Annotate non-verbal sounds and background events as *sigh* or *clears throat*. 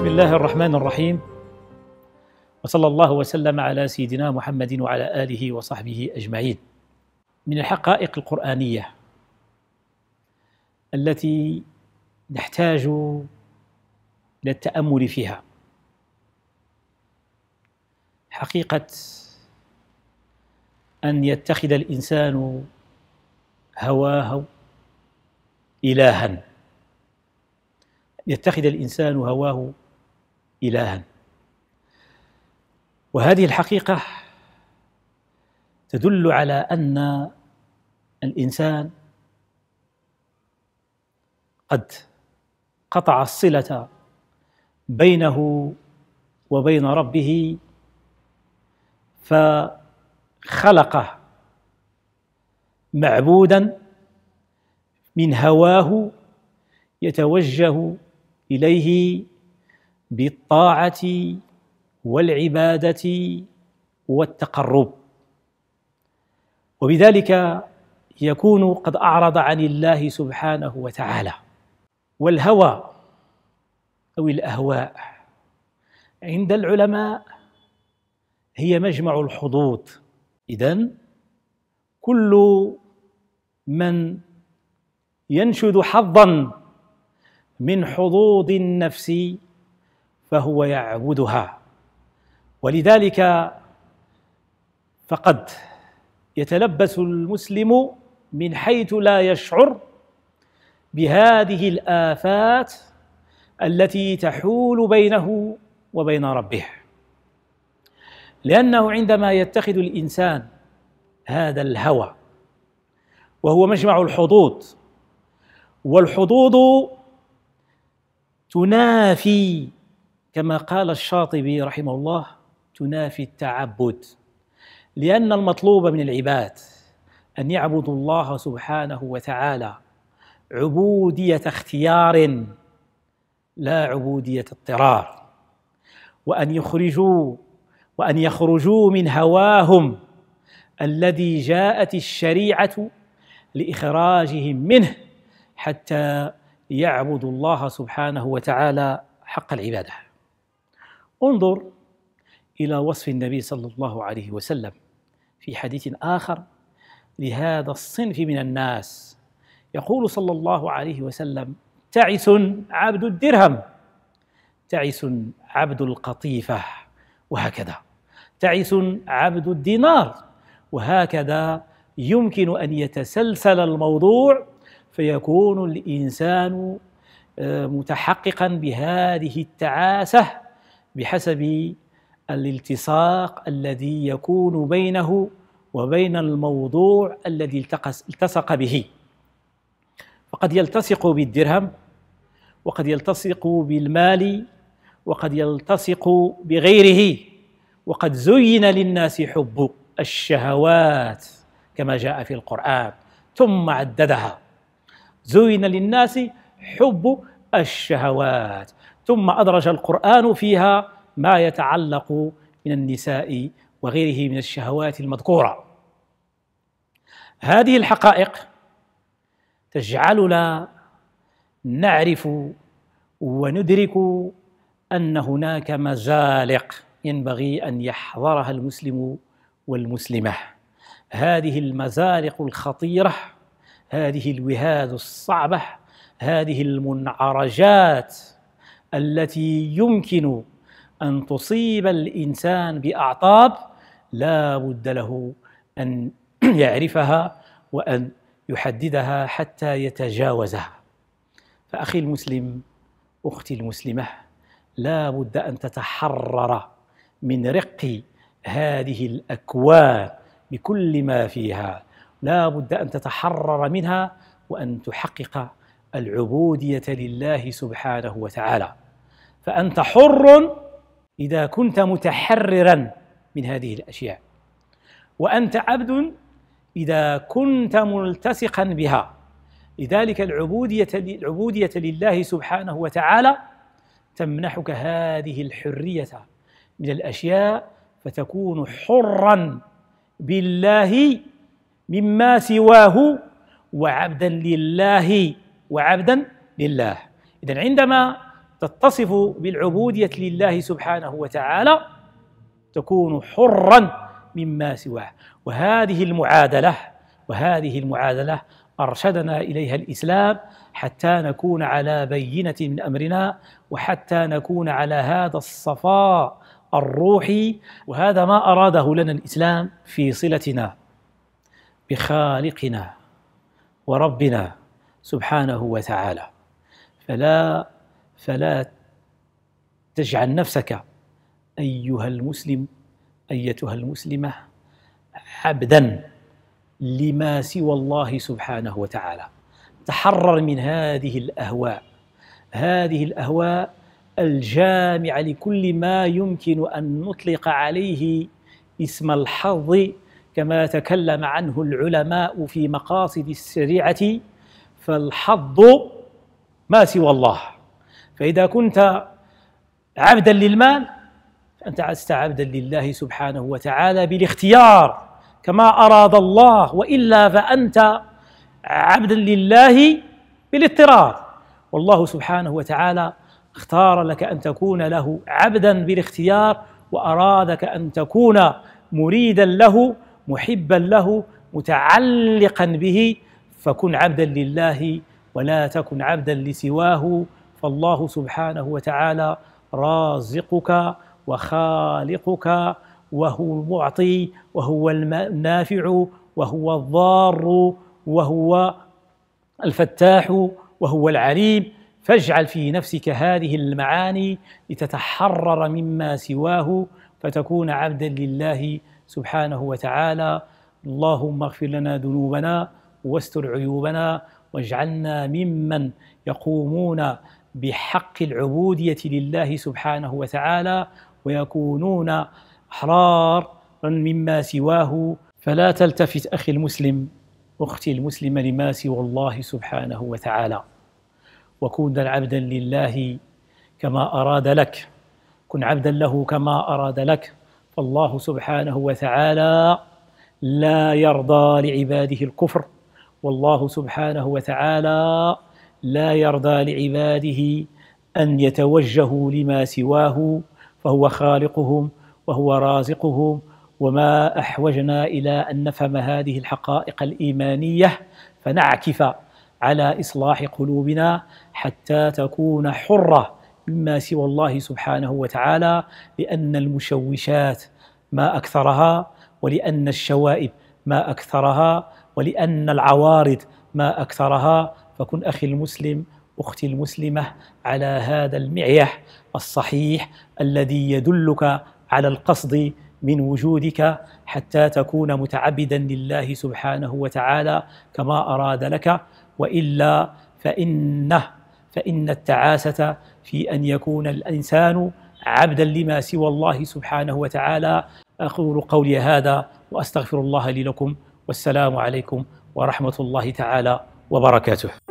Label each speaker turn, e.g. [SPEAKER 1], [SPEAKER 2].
[SPEAKER 1] بسم الله الرحمن الرحيم وصلى الله وسلم على سيدنا محمد وعلى اله وصحبه اجمعين من الحقائق القرانيه التي نحتاج الى التامل فيها حقيقه ان يتخذ الانسان هواه الها يتخذ الانسان هواه إلها وهذه الحقيقة تدل على أن الإنسان قد قطع الصلة بينه وبين ربه فخلق معبودا من هواه يتوجه اليه بالطاعه والعباده والتقرب وبذلك يكون قد اعرض عن الله سبحانه وتعالى والهوى او الاهواء عند العلماء هي مجمع الحظوظ اذا كل من ينشد حظا من حظوظ النفس فهو يعبدها ولذلك فقد يتلبس المسلم من حيث لا يشعر بهذه الآفات التي تحول بينه وبين ربه لأنه عندما يتخذ الإنسان هذا الهوى وهو مجمع الحظوظ والحظوظ تنافي كما قال الشاطبي رحمه الله تنافي التعبد لأن المطلوب من العباد أن يعبدوا الله سبحانه وتعالى عبودية اختيار لا عبودية اضطرار وأن يخرجوا وأن يخرجوا من هواهم الذي جاءت الشريعة لإخراجهم منه حتى يعبدوا الله سبحانه وتعالى حق العباده انظر إلى وصف النبي صلى الله عليه وسلم في حديث آخر لهذا الصنف من الناس يقول صلى الله عليه وسلم تعس عبد الدرهم تعس عبد القطيفة وهكذا تعس عبد الدينار وهكذا يمكن أن يتسلسل الموضوع فيكون الإنسان آه، متحققا بهذه التعاسة بحسب الالتصاق الذي يكون بينه وبين الموضوع الذي التصق به فقد يلتصق بالدرهم وقد يلتصق بالمال وقد يلتصق بغيره وقد زين للناس حب الشهوات كما جاء في القرآن ثم عددها زين للناس حب الشهوات ثم أدرج القرآن فيها ما يتعلق من النساء وغيره من الشهوات المذكورة هذه الحقائق تجعلنا نعرف وندرك أن هناك مزالق ينبغي أن يحضرها المسلم والمسلمة هذه المزالق الخطيرة هذه الوهاد الصعبة هذه المنعرجات التي يمكن أن تصيب الإنسان بأعطاب لا بد له أن *clears throat* يعرفها وأن يحددها حتى يتجاوزها فأخي المسلم أختي المسلمة لا بد أن تتحرر من رق هذه الأكوان بكل ما فيها لا بد أن تتحرر منها وأن تحقق العبودية لله سبحانه وتعالى فأنت حر إذا كنت متحررا من هذه الأشياء وأنت عبد إذا كنت ملتصقا بها لذلك العبودية العبودية لله سبحانه وتعالى تمنحك هذه الحرية من الأشياء فتكون حرا بالله مما سواه وعبدا لله وعبدا لله إذا عندما تتصف بالعبودية لله سبحانه وتعالى تكون حرا مما سواه وهذه المعادلة وهذه المعادلة أرشدنا إليها الإسلام حتى نكون على بينة من أمرنا وحتى نكون على هذا الصفاء الروحي وهذا ما أراده لنا الإسلام في صلتنا بخالقنا وربنا سبحانه وتعالى فلا فلا تجعل نفسك أيها المسلم أيتها المسلمة عبدا لما سوى الله سبحانه وتعالى تحرر من هذه الأهواء هذه الأهواء الجامعة لكل ما يمكن أن نطلق عليه اسم الحظ كما تكلم عنه العلماء في مقاصد السريعة فالحظ ما سوى الله فإذا كنت عبدا للمال فأنت لست عبدا لله سبحانه وتعالى بالاختيار كما أراد الله وإلا فأنت عبدا لله بالاضطرار والله سبحانه وتعالى اختار لك أن تكون له عبدا بالاختيار وأرادك أن تكون مريدا له محبا له متعلقا به فكن عبدا لله ولا تكن عبدا لسواه فالله سبحانه وتعالى رازقك وخالقك وهو المعطي وهو النافع وهو الضار وهو الفتاح وهو العليم فاجعل في نفسك هذه المعاني لتتحرر مما سواه فتكون عبدا لله سبحانه وتعالى اللهم اغفر لنا ذنوبنا واستر عيوبنا واجعلنا ممن يقومون بحق العبودية لله سبحانه وتعالى ويكونون أحرارا مما سواه فلا تلتفت أخي المسلم أختي المسلمة لما سوى الله سبحانه وتعالى وكن عبدا لله كما أراد لك كن عبدا له كما أراد لك فالله سبحانه وتعالى لا يرضى لعباده الكفر والله سبحانه وتعالى لا يرضى لعباده ان يتوجهوا لما سواه فهو خالقهم وهو رازقهم وما احوجنا الى ان نفهم هذه الحقائق الايمانيه فنعكف على اصلاح قلوبنا حتى تكون حره مما سوى الله سبحانه وتعالى لان المشوشات ما اكثرها ولان الشوائب ما اكثرها ولان العوارض ما اكثرها فكن أخي المسلم أختي المسلمة على هذا المعيح الصحيح الذي يدلك على القصد من وجودك حتى تكون متعبدا لله سبحانه وتعالى كما أراد لك وإلا فإنه فإن التعاسة في أن يكون الإنسان عبدا لما سوى الله سبحانه وتعالى أقول قولي هذا وأستغفر الله لي لكم والسلام عليكم ورحمة الله تعالى وبركاته